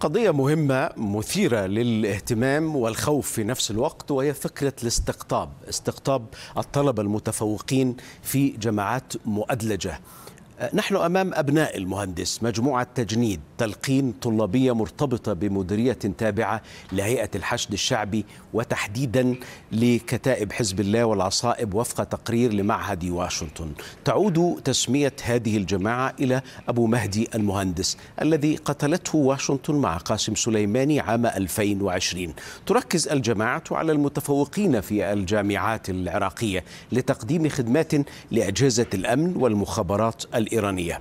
قضية مهمة مثيرة للاهتمام والخوف في نفس الوقت وهي فكرة الاستقطاب، استقطاب الطلبة المتفوقين في جامعات مؤدلجة. نحن امام ابناء المهندس مجموعه تجنيد تلقين طلابيه مرتبطه بمديريه تابعه لهيئه الحشد الشعبي وتحديدا لكتائب حزب الله والعصائب وفق تقرير لمعهد واشنطن تعود تسميه هذه الجماعه الى ابو مهدي المهندس الذي قتلته واشنطن مع قاسم سليماني عام 2020 تركز الجماعه على المتفوقين في الجامعات العراقيه لتقديم خدمات لاجهزه الامن والمخابرات الإيرانية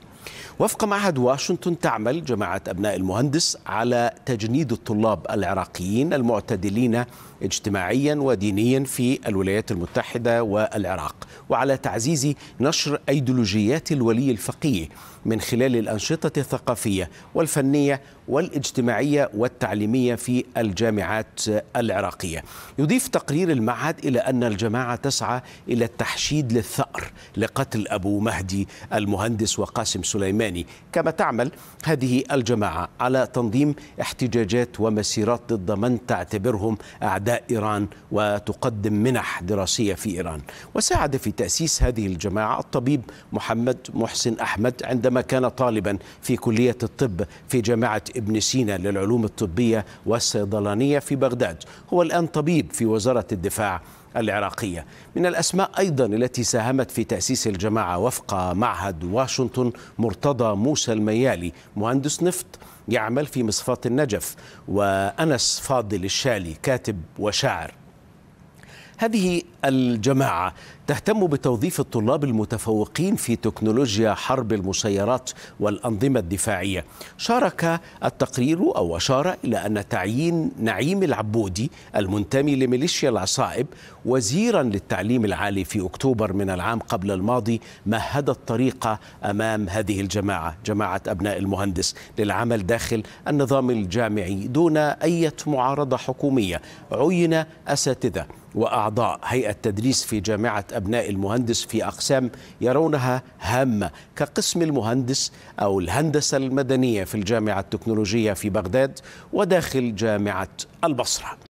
وفق معهد واشنطن تعمل جماعة أبناء المهندس على تجنيد الطلاب العراقيين المعتدلين اجتماعيا ودينيا في الولايات المتحدة والعراق وعلى تعزيز نشر أيديولوجيات الولي الفقيه من خلال الأنشطة الثقافية والفنية والاجتماعية والتعليمية في الجامعات العراقية يضيف تقرير المعهد إلى أن الجماعة تسعى إلى التحشيد للثأر لقتل أبو مهدي المهندس وقاسم سليماني كما تعمل هذه الجماعة على تنظيم احتجاجات ومسيرات ضد من تعتبرهم أعداء إيران وتقدم منح دراسية في إيران وساعد في تأسيس هذه الجماعة الطبيب محمد محسن أحمد عندما كان طالبا في كلية الطب في جامعة ابن سينا للعلوم الطبية والصيدلانية في بغداد هو الآن طبيب في وزارة الدفاع العراقية من الأسماء أيضا التي ساهمت في تأسيس الجماعة وفق معهد واشنطن مرتضى موسى الميالي مهندس نفط يعمل في مصفات النجف وأنس فاضل الشالي كاتب وشاعر هذه الجماعة تهتم بتوظيف الطلاب المتفوقين في تكنولوجيا حرب المسيرات والأنظمة الدفاعية شارك التقرير أو أشار إلى أن تعيين نعيم العبودي المنتمي لميليشيا العصائب وزيرا للتعليم العالي في أكتوبر من العام قبل الماضي مهد الطريق أمام هذه الجماعة جماعة أبناء المهندس للعمل داخل النظام الجامعي دون أي معارضة حكومية عين أساتذة وأعضاء هيئة تدريس في جامعة أبناء المهندس في أقسام يرونها هامة كقسم المهندس أو الهندسة المدنية في الجامعة التكنولوجية في بغداد وداخل جامعة البصرة